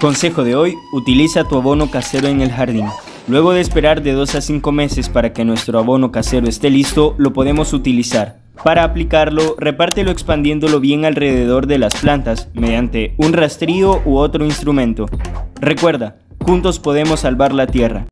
Consejo de hoy, utiliza tu abono casero en el jardín. Luego de esperar de 2 a 5 meses para que nuestro abono casero esté listo, lo podemos utilizar. Para aplicarlo, repártelo expandiéndolo bien alrededor de las plantas mediante un rastrío u otro instrumento. Recuerda, juntos podemos salvar la tierra.